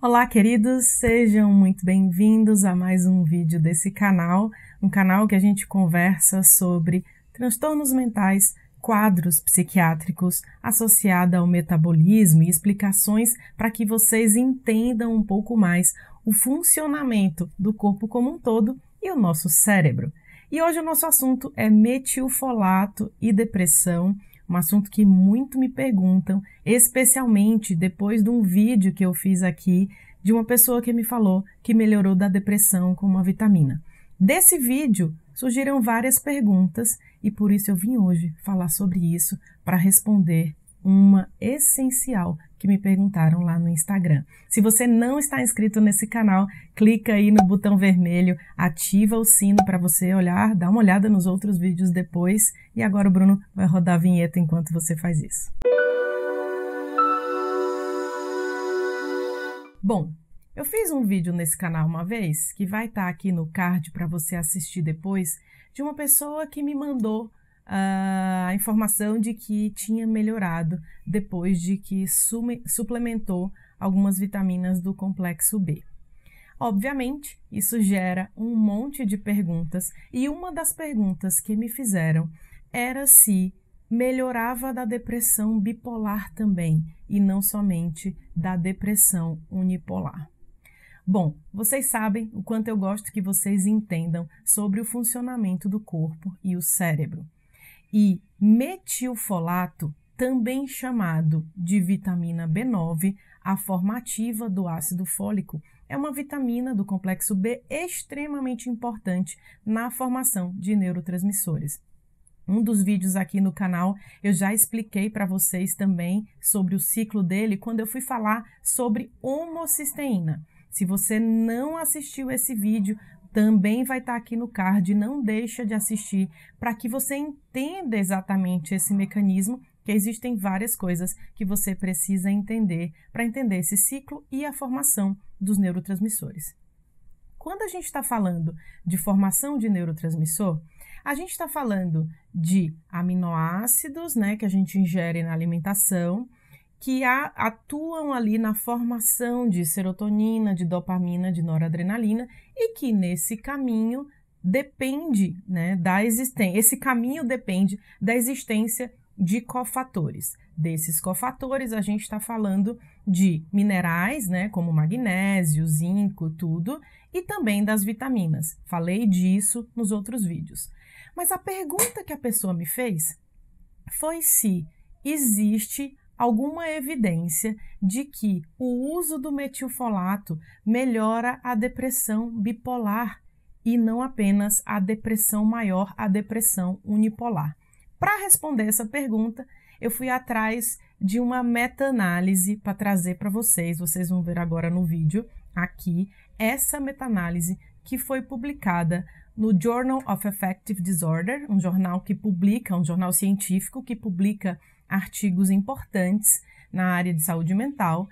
Olá, queridos, sejam muito bem-vindos a mais um vídeo desse canal, um canal que a gente conversa sobre transtornos mentais, quadros psiquiátricos associados ao metabolismo e explicações para que vocês entendam um pouco mais o funcionamento do corpo como um todo e o nosso cérebro. E hoje o nosso assunto é metilfolato e depressão um assunto que muito me perguntam, especialmente depois de um vídeo que eu fiz aqui de uma pessoa que me falou que melhorou da depressão com uma vitamina. Desse vídeo surgiram várias perguntas e por isso eu vim hoje falar sobre isso para responder uma essencial que me perguntaram lá no Instagram. Se você não está inscrito nesse canal, clica aí no botão vermelho, ativa o sino para você olhar, dá uma olhada nos outros vídeos depois. E agora o Bruno vai rodar a vinheta enquanto você faz isso. Bom, eu fiz um vídeo nesse canal uma vez, que vai estar tá aqui no card para você assistir depois, de uma pessoa que me mandou a informação de que tinha melhorado depois de que suplementou algumas vitaminas do complexo B. Obviamente, isso gera um monte de perguntas, e uma das perguntas que me fizeram era se melhorava da depressão bipolar também, e não somente da depressão unipolar. Bom, vocês sabem o quanto eu gosto que vocês entendam sobre o funcionamento do corpo e o cérebro e metilfolato, também chamado de vitamina B9, a formativa do ácido fólico, é uma vitamina do complexo B extremamente importante na formação de neurotransmissores. Um dos vídeos aqui no canal eu já expliquei para vocês também sobre o ciclo dele quando eu fui falar sobre homocisteína. Se você não assistiu esse vídeo, também vai estar tá aqui no card, não deixa de assistir para que você entenda exatamente esse mecanismo, que existem várias coisas que você precisa entender para entender esse ciclo e a formação dos neurotransmissores. Quando a gente está falando de formação de neurotransmissor, a gente está falando de aminoácidos, né, que a gente ingere na alimentação, que atuam ali na formação de serotonina, de dopamina, de noradrenalina e que nesse caminho depende, né, da existência. Esse caminho depende da existência de cofatores. Desses cofatores a gente está falando de minerais, né, como magnésio, zinco, tudo, e também das vitaminas. Falei disso nos outros vídeos. Mas a pergunta que a pessoa me fez foi se existe alguma evidência de que o uso do metilfolato melhora a depressão bipolar e não apenas a depressão maior, a depressão unipolar. Para responder essa pergunta, eu fui atrás de uma meta-análise para trazer para vocês, vocês vão ver agora no vídeo aqui, essa meta-análise que foi publicada no Journal of Affective Disorder, um jornal que publica, um jornal científico que publica artigos importantes na área de saúde mental,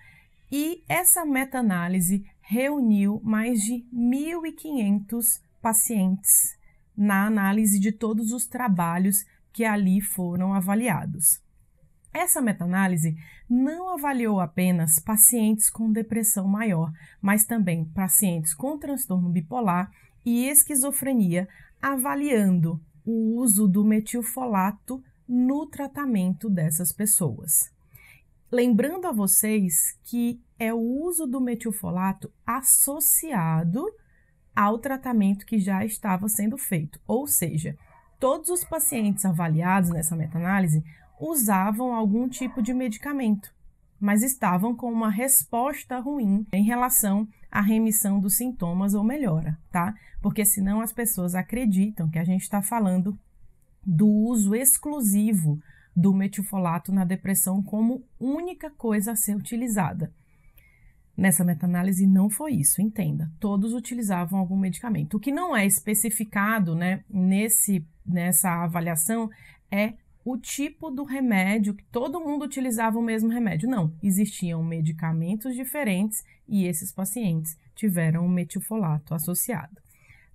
e essa meta-análise reuniu mais de 1.500 pacientes na análise de todos os trabalhos que ali foram avaliados. Essa meta-análise não avaliou apenas pacientes com depressão maior, mas também pacientes com transtorno bipolar e esquizofrenia, avaliando o uso do metilfolato no tratamento dessas pessoas. Lembrando a vocês que é o uso do metilfolato associado ao tratamento que já estava sendo feito, ou seja, todos os pacientes avaliados nessa meta-análise usavam algum tipo de medicamento, mas estavam com uma resposta ruim em relação à remissão dos sintomas ou melhora, tá? Porque senão as pessoas acreditam que a gente está falando do uso exclusivo do metilfolato na depressão como única coisa a ser utilizada. Nessa meta-análise não foi isso, entenda. Todos utilizavam algum medicamento. O que não é especificado né, nesse, nessa avaliação é o tipo do remédio, que todo mundo utilizava o mesmo remédio. Não, existiam medicamentos diferentes e esses pacientes tiveram o metilfolato associado.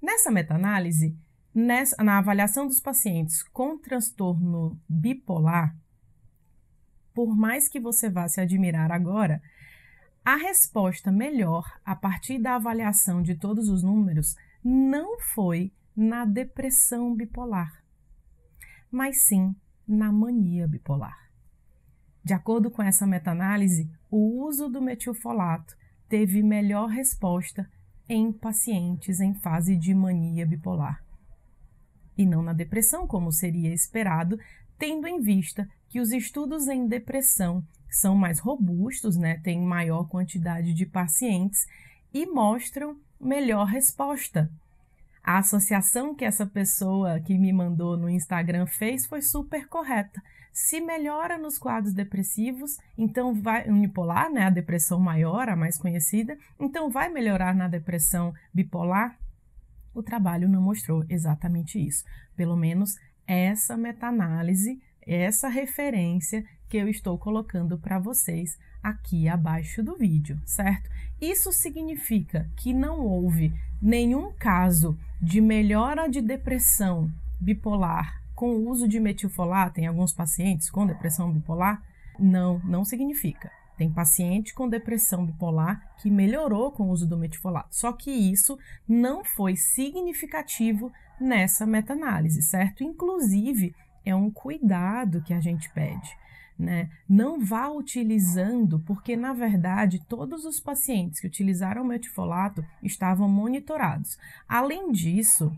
Nessa meta-análise, Nessa, na avaliação dos pacientes com transtorno bipolar, por mais que você vá se admirar agora, a resposta melhor a partir da avaliação de todos os números não foi na depressão bipolar, mas sim na mania bipolar. De acordo com essa meta-análise, o uso do metilfolato teve melhor resposta em pacientes em fase de mania bipolar e não na depressão, como seria esperado, tendo em vista que os estudos em depressão são mais robustos, né, têm maior quantidade de pacientes e mostram melhor resposta. A associação que essa pessoa que me mandou no Instagram fez foi super correta. Se melhora nos quadros depressivos, então vai unipolar, né, a depressão maior, a mais conhecida, então vai melhorar na depressão bipolar o trabalho não mostrou exatamente isso. Pelo menos essa meta-análise, essa referência que eu estou colocando para vocês aqui abaixo do vídeo, certo? Isso significa que não houve nenhum caso de melhora de depressão bipolar com o uso de metilfolato em alguns pacientes com depressão bipolar? Não, não significa. Tem paciente com depressão bipolar que melhorou com o uso do metifolato, só que isso não foi significativo nessa meta-análise, certo? Inclusive, é um cuidado que a gente pede. Né? Não vá utilizando, porque na verdade todos os pacientes que utilizaram metifolato estavam monitorados. Além disso,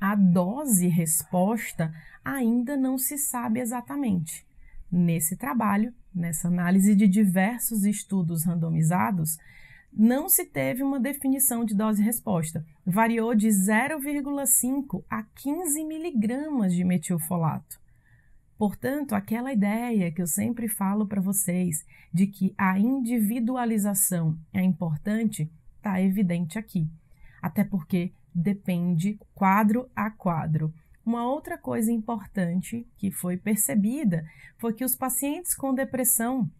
a dose resposta ainda não se sabe exatamente. Nesse trabalho, nessa análise de diversos estudos randomizados, não se teve uma definição de dose-resposta. Variou de 0,5 a 15 miligramas de metilfolato. Portanto, aquela ideia que eu sempre falo para vocês de que a individualização é importante está evidente aqui. Até porque depende quadro a quadro. Uma outra coisa importante que foi percebida foi que os pacientes com depressão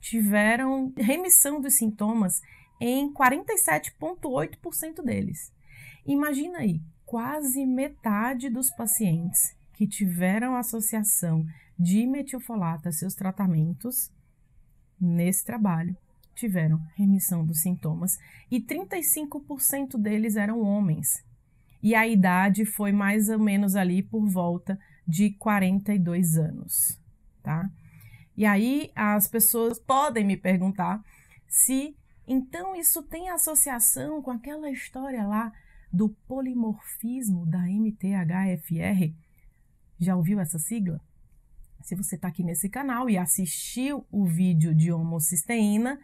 tiveram remissão dos sintomas em 47,8% deles. Imagina aí, quase metade dos pacientes que tiveram associação de metilfolato a seus tratamentos nesse trabalho tiveram remissão dos sintomas e 35% deles eram homens e a idade foi mais ou menos ali por volta de 42 anos, tá? E aí as pessoas podem me perguntar se então isso tem associação com aquela história lá do polimorfismo da MTHFR. Já ouviu essa sigla? Se você está aqui nesse canal e assistiu o vídeo de homocisteína,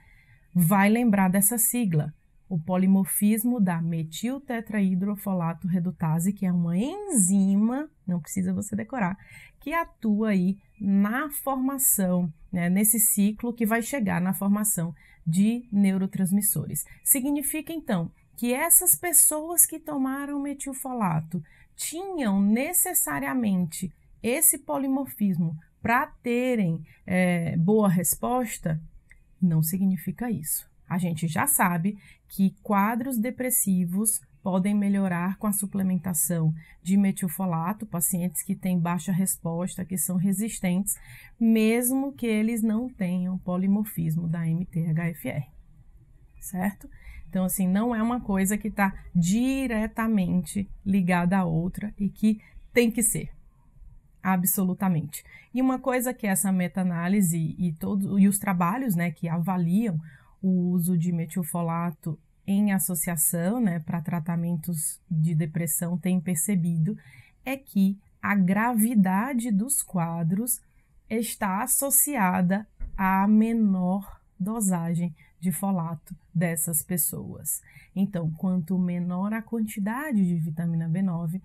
vai lembrar dessa sigla o polimorfismo da metiltetraidrofolato redutase, que é uma enzima, não precisa você decorar, que atua aí na formação, né, nesse ciclo que vai chegar na formação de neurotransmissores. Significa então que essas pessoas que tomaram metilfolato tinham necessariamente esse polimorfismo para terem é, boa resposta? Não significa isso. A gente já sabe que quadros depressivos podem melhorar com a suplementação de metilfolato, pacientes que têm baixa resposta, que são resistentes, mesmo que eles não tenham polimorfismo da MTHFR. Certo? Então, assim, não é uma coisa que está diretamente ligada à outra e que tem que ser. Absolutamente. E uma coisa que essa meta-análise e, e os trabalhos né, que avaliam o uso de metilfolato em associação né, para tratamentos de depressão tem percebido é que a gravidade dos quadros está associada à menor dosagem de folato dessas pessoas. Então, quanto menor a quantidade de vitamina B9,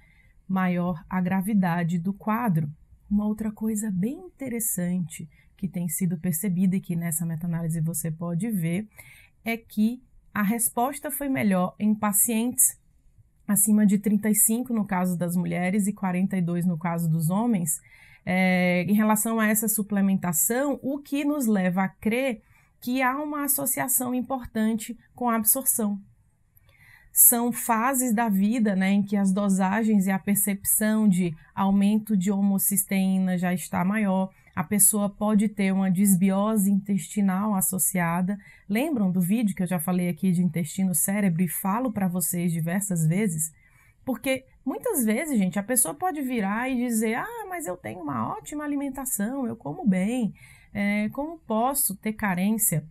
maior a gravidade do quadro. Uma outra coisa bem interessante que tem sido percebida e que nessa meta-análise você pode ver é que a resposta foi melhor em pacientes acima de 35 no caso das mulheres e 42 no caso dos homens, é, em relação a essa suplementação, o que nos leva a crer que há uma associação importante com a absorção. São fases da vida né, em que as dosagens e a percepção de aumento de homocisteína já está maior, a pessoa pode ter uma desbiose intestinal associada. Lembram do vídeo que eu já falei aqui de intestino cérebro e falo para vocês diversas vezes? Porque muitas vezes, gente, a pessoa pode virar e dizer: Ah, mas eu tenho uma ótima alimentação, eu como bem, é, como posso ter carência?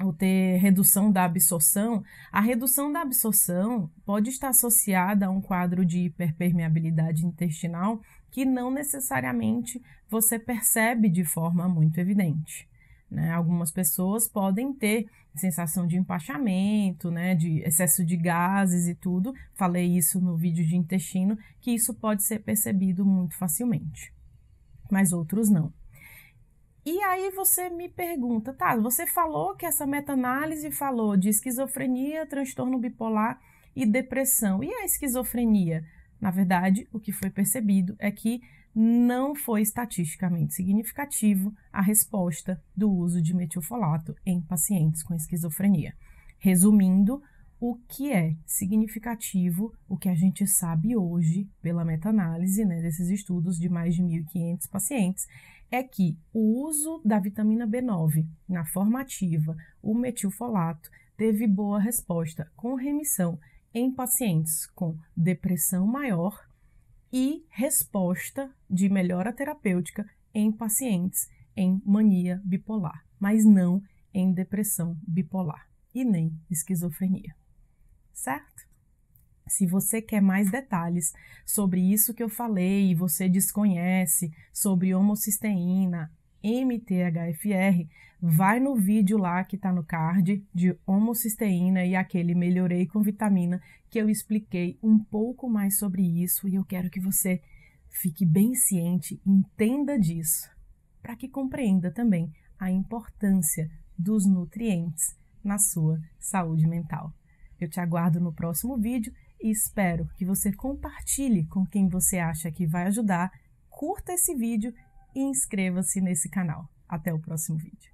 ou ter redução da absorção, a redução da absorção pode estar associada a um quadro de hiperpermeabilidade intestinal que não necessariamente você percebe de forma muito evidente. Né? Algumas pessoas podem ter sensação de empachamento, né? de excesso de gases e tudo. Falei isso no vídeo de intestino, que isso pode ser percebido muito facilmente, mas outros não. E aí você me pergunta, tá, você falou que essa meta-análise falou de esquizofrenia, transtorno bipolar e depressão. E a esquizofrenia? Na verdade, o que foi percebido é que não foi estatisticamente significativo a resposta do uso de metilfolato em pacientes com esquizofrenia. Resumindo, o que é significativo, o que a gente sabe hoje pela meta-análise né, desses estudos de mais de 1.500 pacientes, é que o uso da vitamina B9 na formativa, o metilfolato, teve boa resposta com remissão em pacientes com depressão maior e resposta de melhora terapêutica em pacientes em mania bipolar, mas não em depressão bipolar e nem esquizofrenia certo? Se você quer mais detalhes sobre isso que eu falei e você desconhece, sobre homocisteína, MTHFR, vai no vídeo lá que está no card de homocisteína e aquele melhorei com vitamina que eu expliquei um pouco mais sobre isso e eu quero que você fique bem ciente, entenda disso, para que compreenda também a importância dos nutrientes na sua saúde mental. Eu te aguardo no próximo vídeo e espero que você compartilhe com quem você acha que vai ajudar, curta esse vídeo e inscreva-se nesse canal. Até o próximo vídeo.